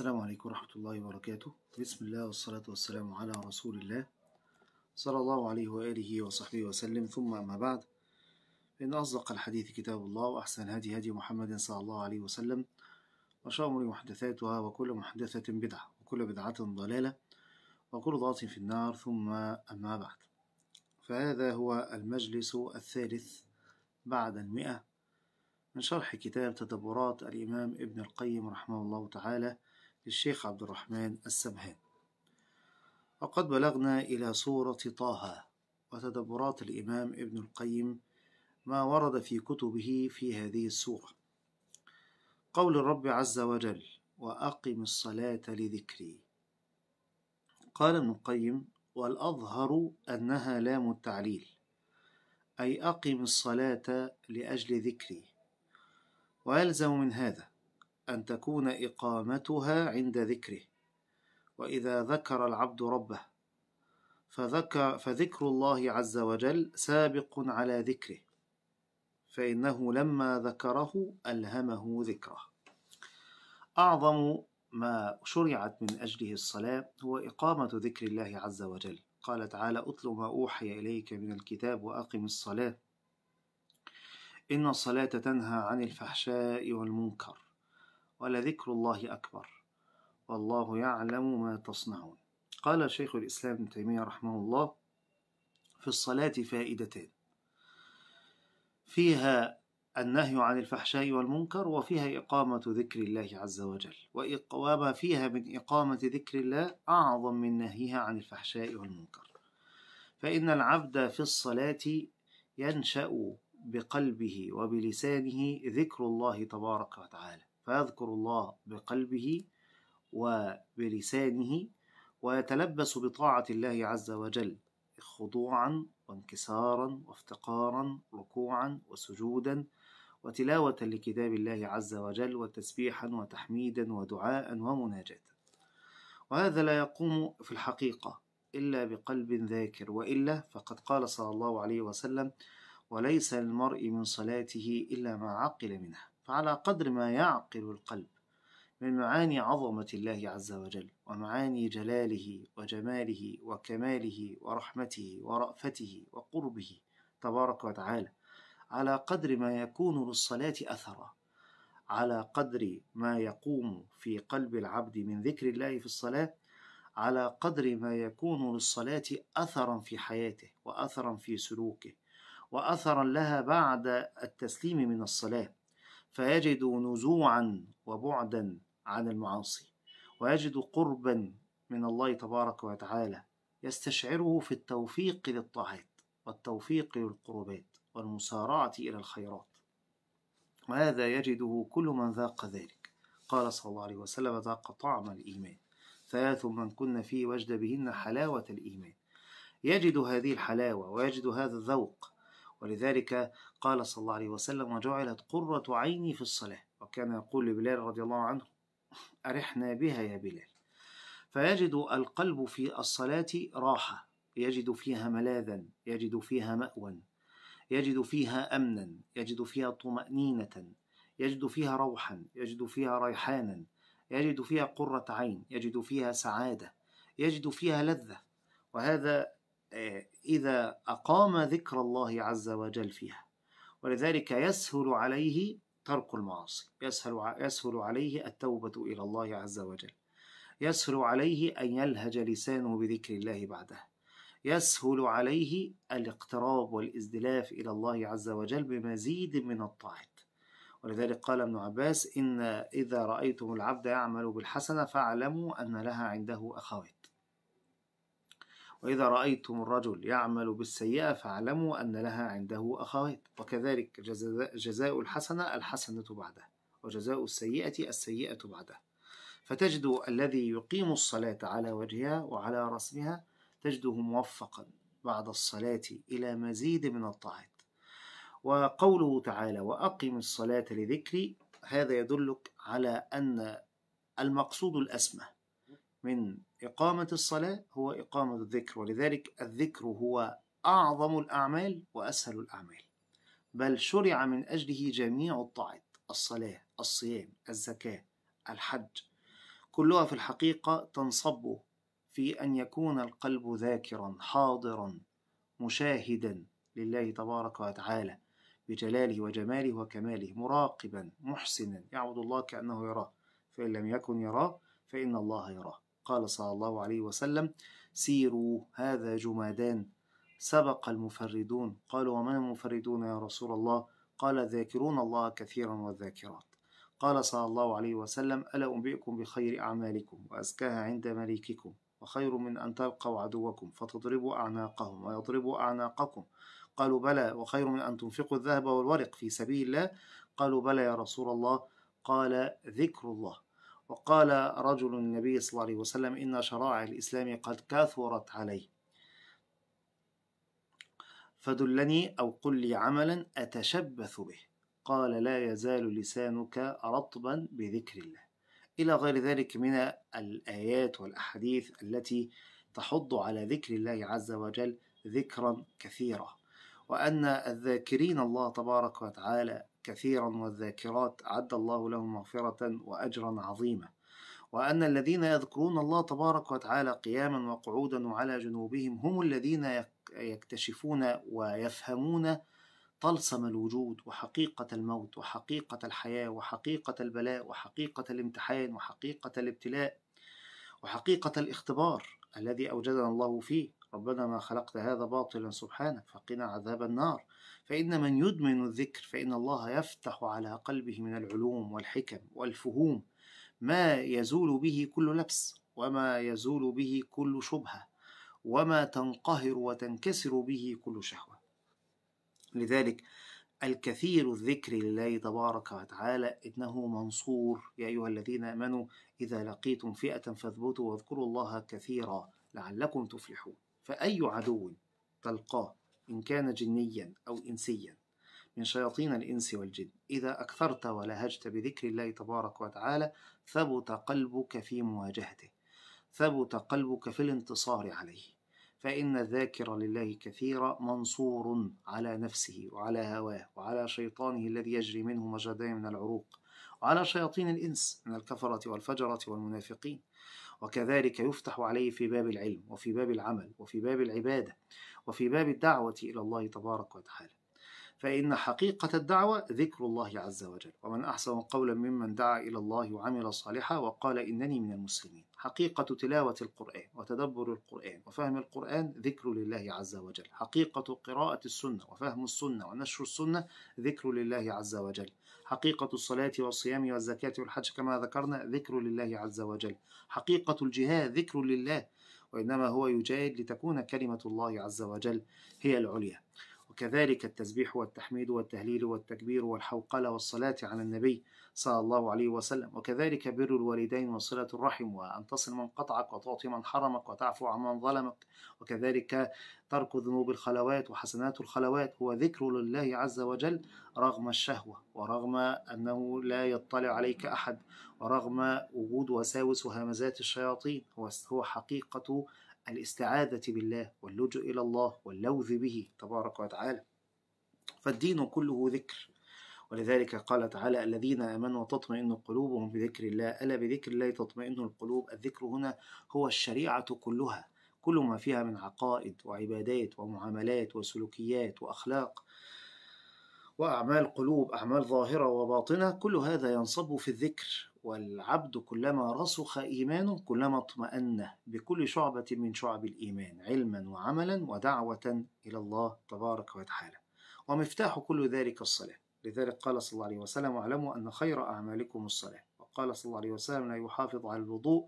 السلام عليكم ورحمة الله وبركاته بسم الله والصلاة والسلام على رسول الله صلى الله عليه وآله وصحبه وسلم ثم أما بعد فإن أصدق الحديث كتاب الله وأحسن هدي هدي محمد صلى الله عليه وسلم وشر محدثاتها وكل محدثة بدعة وكل بدعة ضلالة وكل ضغط في النار ثم أما بعد فهذا هو المجلس الثالث بعد المئة من شرح كتاب تدبرات الإمام ابن القيم رحمه الله تعالى للشيخ عبد الرحمن السبهان وقد بلغنا إلى سورة طه وتدبرات الإمام ابن القيم ما ورد في كتبه في هذه السورة قول الرب عز وجل وأقم الصلاة لذكري قال ابن القيم والأظهر أنها لام التعليل أي أقم الصلاة لأجل ذكري ويلزم من هذا أن تكون إقامتها عند ذكره وإذا ذكر العبد ربه فذكر, فذكر الله عز وجل سابق على ذكره فإنه لما ذكره ألهمه ذكره أعظم ما شرعت من أجله الصلاة هو إقامة ذكر الله عز وجل قال تعالى أتل ما أوحي إليك من الكتاب وأقم الصلاة إن الصلاة تنهى عن الفحشاء والمنكر ولذكر الله أكبر والله يعلم ما تصنعون قال شيخ الإسلام ابن تيمية رحمه الله في الصلاة فائدتان فيها النهي عن الفحشاء والمنكر وفيها إقامة ذكر الله عز وجل وما فيها من إقامة ذكر الله أعظم من نهيها عن الفحشاء والمنكر فإن العبد في الصلاة ينشأ بقلبه وبلسانه ذكر الله تبارك وتعالى فيذكر الله بقلبه وبلسانه ويتلبس بطاعة الله عز وجل خضوعا وانكسارا وافتقارا ركوعا وسجودا وتلاوة لكتاب الله عز وجل وتسبيحا وتحميدا ودعاء ومناجاة وهذا لا يقوم في الحقيقة إلا بقلب ذاكر وإلا فقد قال صلى الله عليه وسلم وليس للمرء من صلاته إلا ما عقل منها على قدر ما يعقل القلب من معاني عظمة الله عز وجل ومعاني جلاله وجماله وكماله ورحمته ورأفته وقربه تبارك وتعالى على قدر ما يكون للصلاة أثرا على قدر ما يقوم في قلب العبد من ذكر الله في الصلاة على قدر ما يكون للصلاة أثرا في حياته وأثرا في سلوكه وأثرا لها بعد التسليم من الصلاة فيجد نزوعا وبعدا عن المعاصي ويجد قربا من الله تبارك وتعالى يستشعره في التوفيق للطاعات والتوفيق للقربات والمسارعة إلى الخيرات وهذا يجده كل من ذاق ذلك قال صلى الله عليه وسلم ذاق طعم الإيمان ثلاث من كن فيه وجد بهن حلاوة الإيمان يجد هذه الحلاوة ويجد هذا الذوق ولذلك قال صلى الله عليه وسلم وجعلت قرة عيني في الصلاة وكان يقول لبلال رضي الله عنه أرحنا بها يا بلال فيجد القلب في الصلاة راحة يجد فيها ملاذا يجد فيها مأوى يجد فيها أمنا يجد فيها طمأنينة يجد فيها روحا يجد فيها ريحانا يجد فيها قرة عين يجد فيها سعادة يجد فيها لذة وهذا آه، إذا أقام ذكر الله عز وجل فيها ولذلك يسهل عليه ترك المعاصي يسهل, يسهل عليه التوبة إلى الله عز وجل يسهل عليه أن يلهج لسانه بذكر الله بعدها يسهل عليه الاقتراب والازدلاف إلى الله عز وجل بمزيد من الطاعة ولذلك قال ابن عباس إن إذا رأيتم العبد يعمل بالحسنة فاعلموا أن لها عنده أخوات وإذا رأيتم الرجل يعمل بالسيئة فاعلموا أن لها عنده أخوات وكذلك جزاء الحسنة الحسنة بعدها وجزاء السيئة السيئة بعدها فتجد الذي يقيم الصلاة على وجهها وعلى رسمها تجده موفقا بعد الصلاة إلى مزيد من الطاعات وقوله تعالى وأقم الصلاة لذكري هذا يدلك على أن المقصود الأسمى من إقامة الصلاة هو إقامة الذكر ولذلك الذكر هو أعظم الأعمال وأسهل الأعمال بل شرع من أجله جميع الطاعات الصلاة الصيام الزكاة الحج كلها في الحقيقة تنصب في أن يكون القلب ذاكرا حاضرا مشاهدا لله تبارك وتعالى بجلاله وجماله وكماله مراقبا محسنا يعبد الله كأنه يراه فإن لم يكن يراه فإن الله يراه قال صلى الله عليه وسلم سيروا هذا جمادان سبق المفردون قالوا ومن المفردون يا رسول الله قال ذاكرون الله كثيرا والذاكرات قال صلى الله عليه وسلم ألا أنبئكم بخير أعمالكم وأزكاها عند مليككم وخير من أن تلقوا عدوكم فتضربوا أعناقهم ويضربوا أعناقكم قالوا بلى وخير من أن تنفقوا الذهب والورق في سبيل الله قالوا بلى يا رسول الله قال ذكر الله وقال رجل النبي صلى الله عليه وسلم إن شرائع الإسلام قد كثرت علي فدلني أو قل لي عملا أتشبث به قال لا يزال لسانك رطبا بذكر الله إلى غير ذلك من الآيات والأحاديث التي تحض على ذكر الله عز وجل ذكرا كثيرا وأن الذاكرين الله تبارك وتعالى كثيرا والذاكرات أعد الله لهم مغفرة وأجرا عظيما وأن الذين يذكرون الله تبارك وتعالى قياما وقعودا وعلى جنوبهم هم الذين يكتشفون ويفهمون طلسم الوجود وحقيقة الموت وحقيقة الحياة وحقيقة البلاء وحقيقة الامتحان وحقيقة الابتلاء وحقيقة الاختبار الذي أوجدنا الله فيه ربنا ما خلقت هذا باطلا سبحانك فقنا عذاب النار فإن من يدمن الذكر فإن الله يفتح على قلبه من العلوم والحكم والفهوم ما يزول به كل لبس وما يزول به كل شبهة وما تنقهر وتنكسر به كل شهوة لذلك الكثير الذكر لله تبارك وتعالى إنه منصور يا أيها الذين آمنوا إذا لقيتم فئة فاثبتوا واذكروا الله كثيرا لعلكم تفلحون فأي عدو تلقاه إن كان جنيا أو إنسيا من شياطين الإنس والجن إذا أكثرت ولهجت بذكر الله تبارك وتعالى ثبت قلبك في مواجهته ثبت قلبك في الانتصار عليه فإن الذاكر لله كثيرا منصور على نفسه وعلى هواه وعلى شيطانه الذي يجري منه مجردين من العروق وعلى شياطين الإنس من الكفرة والفجرة والمنافقين وكذلك يفتح عليه في باب العلم وفي باب العمل وفي باب العبادة وفي باب الدعوة إلى الله تبارك وتعالى فإن حقيقة الدعوة ذكر الله عز وجل ومن أحسن قولا ممن دعا إلى الله وعمل صالحا وقال إنني من المسلمين حقيقة تلاوة القرآن وتدبر القرآن وفهم القرآن ذكر لله عز وجل حقيقة قراءة السنة وفهم السنة ونشر السنة ذكر لله عز وجل حقيقة الصلاة والصيام والزكاة والحج كما ذكرنا ذكر لله عز وجل حقيقة الجهاد ذكر لله وإنما هو يجاهد لتكون كلمة الله عز وجل هي العليا وكذلك التسبيح والتحميد والتهليل والتكبير والحوقلة والصلاة على النبي صلى الله عليه وسلم وكذلك بر الوالدين وصلة الرحم وأن تصل من قطعك وتعطي من حرمك وتعفو عن من ظلمك وكذلك ترك ذنوب الخلوات وحسنات الخلوات هو ذكر لله عز وجل رغم الشهوة ورغم أنه لا يطلع عليك أحد ورغم وجود وساوس وهمزات الشياطين هو حقيقة الاستعاذة بالله واللجوء إلى الله واللوذ به تبارك وتعالى فالدين كله ذكر ولذلك قال تعالى الذين آمنوا وتطمئن قلوبهم بذكر الله ألا بذكر الله تطمئن القلوب الذكر هنا هو الشريعة كلها كل ما فيها من عقائد وعبادات ومعاملات وسلوكيات واخلاق واعمال قلوب اعمال ظاهره وباطنه كل هذا ينصب في الذكر والعبد كلما رسخ ايمانه كلما اطمان بكل شعبه من شعب الايمان علما وعملا ودعوه الى الله تبارك وتعالى ومفتاح كل ذلك الصلاه لذلك قال صلى الله عليه وسلم واعلموا ان خير اعمالكم الصلاه وقال صلى الله عليه وسلم لا يحافظ على الوضوء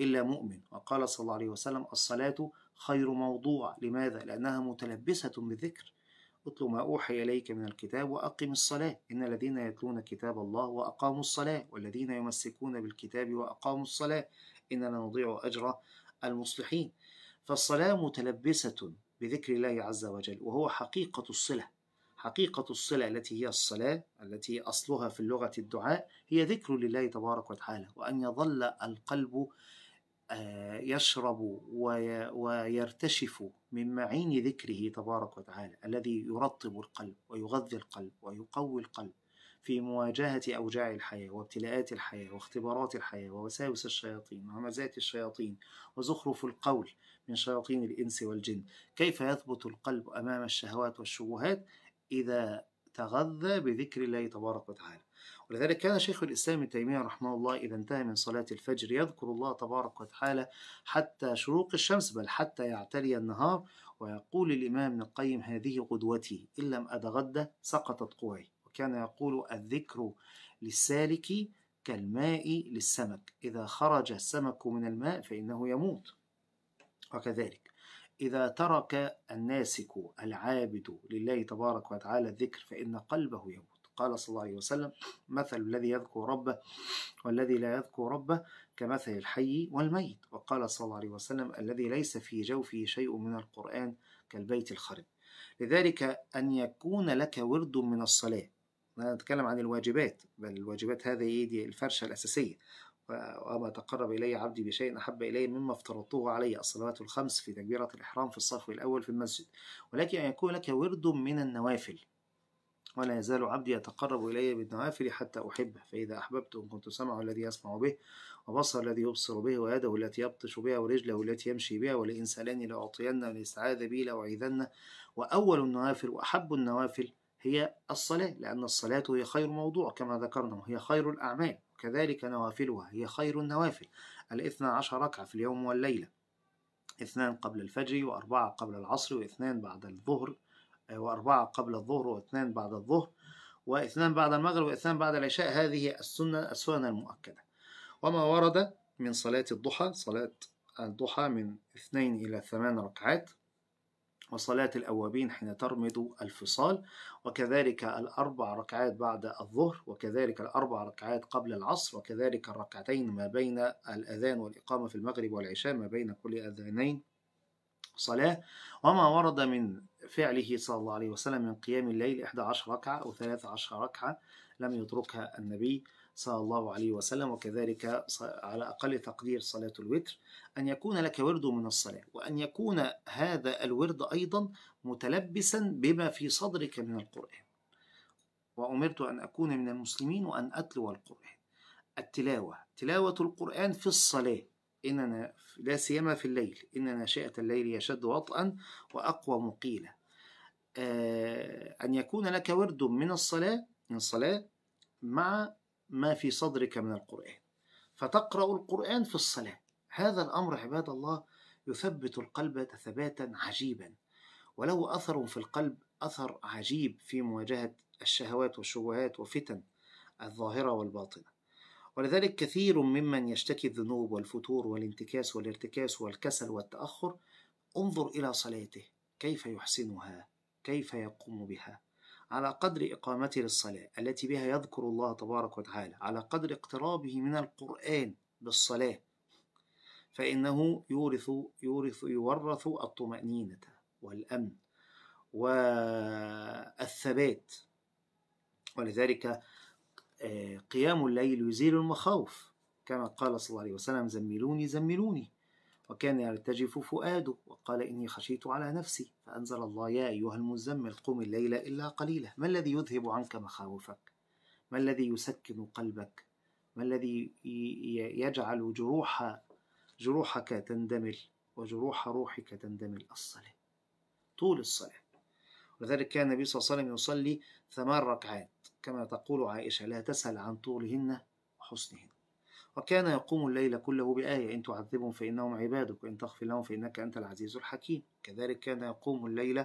إلا مؤمن وقال صلى الله عليه وسلم الصلاة خير موضوع لماذا؟ لأنها متلبسة بالذكر اطلب ما أوحي إليك من الكتاب وأقم الصلاة إن الذين يتلون كتاب الله وأقاموا الصلاة والذين يمسكون بالكتاب وأقاموا الصلاة إننا نضيع أجر المصلحين فالصلاة متلبسة بذكر الله عز وجل وهو حقيقة الصلة حقيقة الصلة التي هي الصلاة التي أصلها في اللغة الدعاء هي ذكر لله تبارك وتعالى وأن يظل القلب آه، يشرب ويرتشف من معين ذكره تبارك وتعالى الذي يرطب القلب ويغذي القلب ويقوي القلب في مواجهة أوجاع الحياة وابتلاءات الحياة واختبارات الحياة ووساوس الشياطين وهمزات الشياطين وزخرف القول من شياطين الإنس والجن كيف يثبت القلب أمام الشهوات والشبهات إذا تغذى بذكر الله تبارك وتعالى ولذلك كان شيخ الإسلام ابن تيمية رحمه الله إذا انتهى من صلاة الفجر يذكر الله تبارك وتعالى حتى شروق الشمس بل حتى يعتلي النهار ويقول الإمام ابن القيم هذه قدوتي إن لم أتغدى سقطت قوعي وكان يقول الذكر للسالك كالماء للسمك إذا خرج السمك من الماء فإنه يموت وكذلك إذا ترك الناسك العابد لله تبارك وتعالى الذكر فإن قلبه يموت قال صلى الله عليه وسلم مثل الذي يذكر ربه والذي لا يذكر ربه كمثل الحي والميت وقال صلى الله عليه وسلم الذي ليس في جوفه شيء من القرآن كالبيت الخرب لذلك أن يكون لك ورد من الصلاة أنا أتكلم عن الواجبات بل الواجبات هذه إيه دي الفرشة الأساسية وما تقرب إلي عبدي بشيء أحب إلي مما افترضته علي الصلوات الخمس في تكبيرة الإحرام في الصف الأول في المسجد ولكن أن يكون لك ورد من النوافل ولا يزال عبدي يتقرب إلي بالنوافل حتى أحبه فإذا أحببته كنت سمعه الذي يسمع به وبصر الذي يبصر به ويده التي يبطش بها ورجله التي يمشي بها ولئن سألني لأعطين والاستعاذة بي لأعيذن وأول النوافل وأحب النوافل هي الصلاة لأن الصلاة هي خير موضوع كما ذكرنا وهي خير الأعمال كذلك نوافلها هي خير النوافل الاثنى عشر ركعة في اليوم والليلة اثنان قبل الفجر وأربعة قبل العصر واثنان بعد الظهر آه، وأربعة قبل الظهر واثنان بعد الظهر واثنان بعد المغرب واثنان بعد العشاء هذه السنة السنة المؤكدة وما ورد من صلاة الضحى صلاة الضحى من اثنين إلى ثمان ركعات وصلاة الأوابين حين ترمض الفصال وكذلك الأربع ركعات بعد الظهر وكذلك الأربع ركعات قبل العصر وكذلك الركعتين ما بين الأذان والإقامة في المغرب والعشاء ما بين كل أذانين صلاة وما ورد من فعله صلى الله عليه وسلم من قيام الليل 11 ركعة أو 13 ركعة لم يتركها النبي صلى الله عليه وسلم وكذلك على أقل تقدير صلاة الوتر أن يكون لك ورد من الصلاة وأن يكون هذا الورد أيضا متلبسا بما في صدرك من القرآن وأمرت أن أكون من المسلمين وأن أتلو القرآن التلاوة تلاوة القرآن في الصلاة إننا لا سيما في الليل إن ناشئة الليل يشد وطئا وأقوى مقيلة آه، أن يكون لك ورد من الصلاة من الصلاة مع ما في صدرك من القرآن فتقرأ القرآن في الصلاة هذا الأمر عباد الله يثبت القلب ثباتا عجيبا وله أثر في القلب أثر عجيب في مواجهة الشهوات والشبهات وفتن الظاهرة والباطنة ولذلك كثير ممن يشتكي الذنوب والفتور والانتكاس والارتكاس والكسل والتأخر انظر إلى صلاته كيف يحسنها كيف يقوم بها على قدر إقامته للصلاة التي بها يذكر الله تبارك وتعالى على قدر اقترابه من القرآن بالصلاة فإنه يورث يورث يورث الطمأنينة والأمن والثبات ولذلك آه، قيام الليل يزيل المخاوف كما قال صلى الله عليه وسلم زملوني زملوني وكان يرتجف فؤاده وقال إني خشيت على نفسي فأنزل الله يا أيها المزمل قم الليل إلا قليلا ما الذي يذهب عنك مخاوفك ما الذي يسكن قلبك ما الذي يجعل جروح جروحك تندمل وجروح روحك تندمل الصلاة طول الصلاة ولذلك كان النبي صلى الله عليه وسلم يصلي ثمان ركعات كما تقول عائشة لا تسأل عن طولهن وحسنهن وكان يقوم الليل كله بآية إن تعذبهم فإنهم عبادك وإن تغفر لهم فإنك أنت العزيز الحكيم كذلك كان يقوم الليل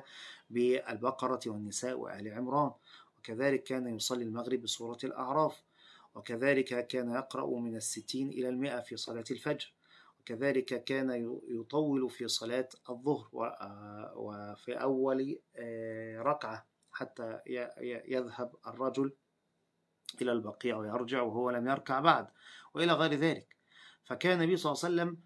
بالبقرة والنساء وآل عمران وكذلك كان يصلي المغرب بصورة الأعراف وكذلك كان يقرأ من الستين إلى المئة في صلاة الفجر وكذلك كان يطول في صلاة الظهر وفي أول آه، ركعة حتى يذهب الرجل إلى البقيع ويرجع وهو لم يركع بعد وإلى غير ذلك فكان النبي صلى الله عليه وسلم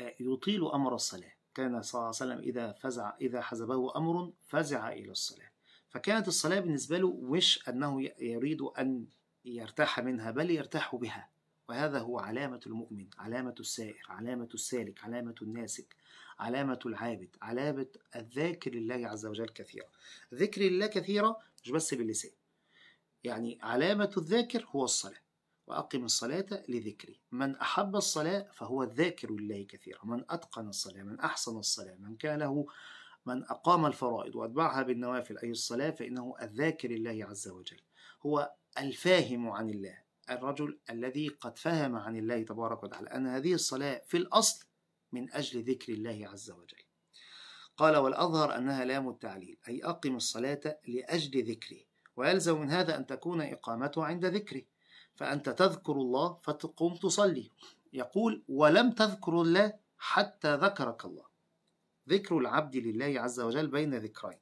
آه، يطيل أمر الصلاة كان صلى الله عليه وسلم إذا فزع إذا حزبه أمر فزع إلى الصلاة فكانت الصلاة بالنسبة له مش أنه يريد أن يرتاح منها بل يرتاح بها وهذا هو علامة المؤمن علامة السائر علامة السالك علامة الناسك علامة العابد علامة الذاكر لله عز وجل كثيرا ذكر الله كثيرا مش بس باللسان يعني علامة الذاكر هو الصلاة وأقم الصلاة لذكري من أحب الصلاة فهو الذاكر لله كثيرا من أتقن الصلاة من أحسن الصلاة من كان له من أقام الفرائض وأتبعها بالنوافل أي الصلاة فإنه الذاكر الله عز وجل هو الفاهم عن الله الرجل الذي قد فهم عن الله تبارك وتعالى أن هذه الصلاة في الأصل من أجل ذكر الله عز وجل قال والأظهر أنها لام التعليل أي أقم الصلاة لأجل ذكري ويلزم من هذا أن تكون إقامته عند ذكره فأنت تذكر الله فتقوم تصلي يقول ولم تذكر الله حتى ذكرك الله ذكر العبد لله عز وجل بين ذكرين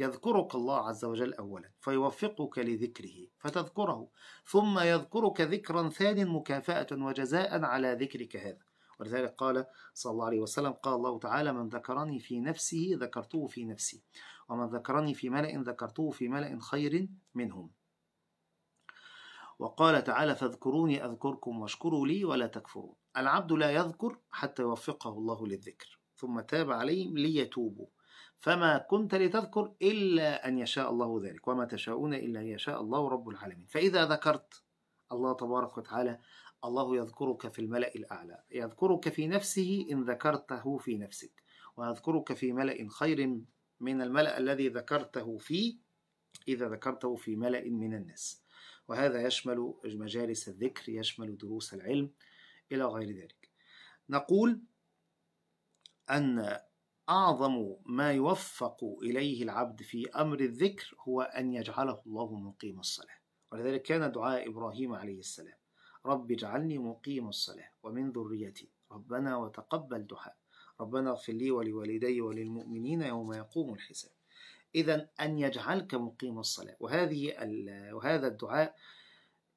يذكرك الله عز وجل أولا فيوفقك لذكره فتذكره ثم يذكرك ذكرا ثان مكافأة وجزاء على ذكرك هذا ولذلك قال صلى الله عليه وسلم قال الله تعالى من ذكرني في نفسه ذكرته في نفسي ومن ذكرني في ملأ ذكرته في ملأ خير منهم وقال تعالى فاذكروني أذكركم واشكروا لي ولا تكفرون العبد لا يذكر حتى يوفقه الله للذكر ثم تاب عليهم ليتوبوا فما كنت لتذكر إلا أن يشاء الله ذلك وما تشاءون إلا أن يشاء الله رب العالمين فإذا ذكرت الله تبارك وتعالى الله يذكرك في الملأ الأعلى يذكرك في نفسه إن ذكرته في نفسك ويذكرك في ملأ خير من الملأ الذي ذكرته فيه إذا ذكرته في ملأ من الناس وهذا يشمل مجالس الذكر يشمل دروس العلم إلى غير ذلك نقول أن أعظم ما يوفق إليه العبد في أمر الذكر هو أن يجعله الله مقيم الصلاة ولذلك كان دعاء إبراهيم عليه السلام رب اجعلني مقيم الصلاة ومن ذريتي ربنا وتقبل دعاء ربنا اغفر لي ولوالدي وللمؤمنين يوم يقوم الحساب إذا أن يجعلك مقيم الصلاة وهذه وهذا الدعاء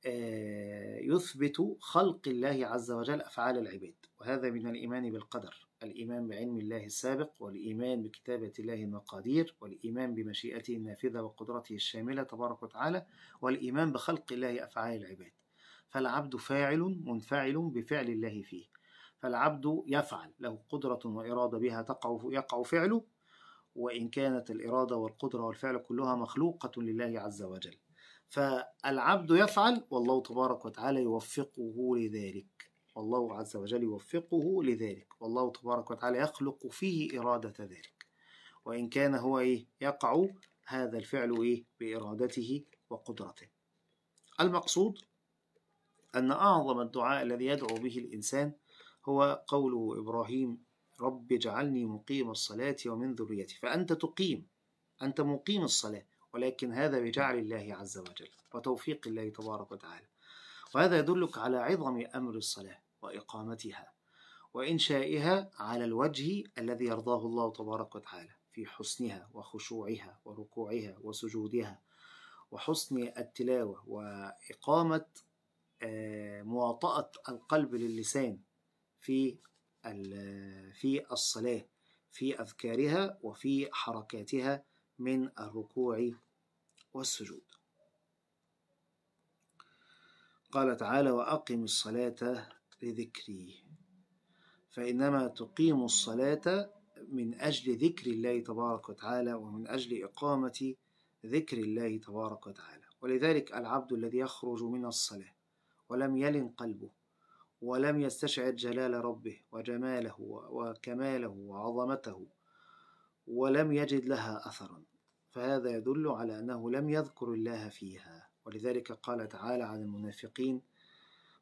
آه، يثبت خلق الله عز وجل أفعال العباد وهذا من الإيمان بالقدر الإيمان بعلم الله السابق والإيمان بكتابة الله المقادير والإيمان بمشيئته النافذة وقدرته الشاملة تبارك وتعالى والإيمان بخلق الله أفعال العباد فالعبد فاعل منفعل بفعل الله فيه فالعبد يفعل له قدرة وإرادة بها تقع يقع فعله وإن كانت الإرادة والقدرة والفعل كلها مخلوقة لله عز وجل فالعبد يفعل والله تبارك وتعالى يوفقه لذلك والله عز وجل يوفقه لذلك والله تبارك وتعالى يخلق فيه إرادة ذلك وإن كان هو إيه يقع هذا الفعل إيه بإرادته وقدرته المقصود أن أعظم الدعاء الذي يدعو به الإنسان هو قوله إبراهيم رب اجعلني مقيم الصلاة ومن ذريتي فأنت تقيم أنت مقيم الصلاة ولكن هذا بجعل الله عز وجل وتوفيق الله تبارك وتعالى وهذا يدلك على عظم أمر الصلاة وإقامتها وإنشائها على الوجه الذي يرضاه الله تبارك وتعالى في حسنها وخشوعها وركوعها وسجودها وحسن التلاوة وإقامة آه، مواطأة القلب للسان في في الصلاة في أذكارها وفي حركاتها من الركوع والسجود قال تعالى وأقم الصلاة لذكري فإنما تقيم الصلاة من أجل ذكر الله تبارك وتعالى ومن أجل إقامة ذكر الله تبارك وتعالى ولذلك العبد الذي يخرج من الصلاة ولم يلن قلبه ولم يستشعر جلال ربه وجماله وكماله وعظمته ولم يجد لها أثرا فهذا يدل على أنه لم يذكر الله فيها ولذلك قال تعالى عن المنافقين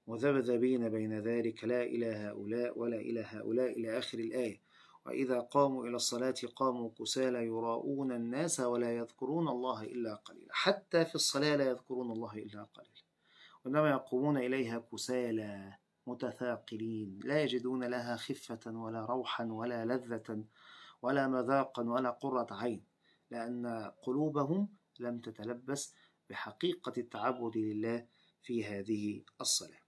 مذبذبين بين ذلك لا إلى هؤلاء ولا إلى هؤلاء إلى آخر الآية وإذا قاموا إلى الصلاة قاموا كسالى يراؤون الناس ولا يذكرون الله إلا قليلا حتى في الصلاة لا يذكرون الله إلا قليلا وإنما يقومون إليها كسالى متثاقلين لا يجدون لها خفة ولا روحا ولا لذة ولا مذاقا ولا قرة عين لأن قلوبهم لم تتلبس بحقيقة التعبد لله في هذه الصلاة.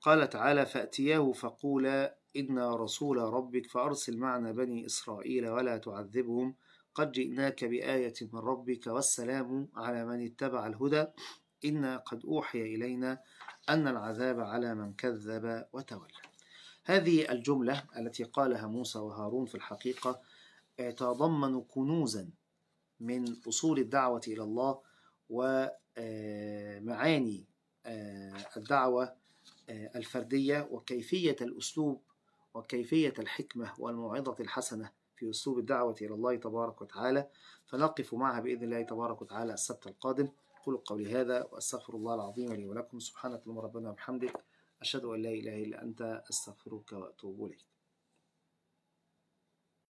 قال تعالى: فأتياه فقولا إنا رسول ربك فأرسل معنا بني إسرائيل ولا تعذبهم قد جئناك بآية من ربك والسلام على من اتبع الهدى إنا قد أوحي إلينا أن العذاب على من كذب وتولى هذه الجملة التي قالها موسى وهارون في الحقيقة تضمن كنوزا من أصول الدعوة إلى الله ومعاني آه، آه، الدعوة آه، الفردية وكيفية الأسلوب وكيفية الحكمة والموعظة الحسنة في أسلوب الدعوة إلى الله تبارك وتعالى فنقف معها بإذن الله تبارك وتعالى السبت القادم أقول قولي هذا وأستغفر الله العظيم لي ولكم سبحانك اللهم ربنا وبحمدك أشهد أن لا إله إلا أنت أستغفرك وأتوب إليك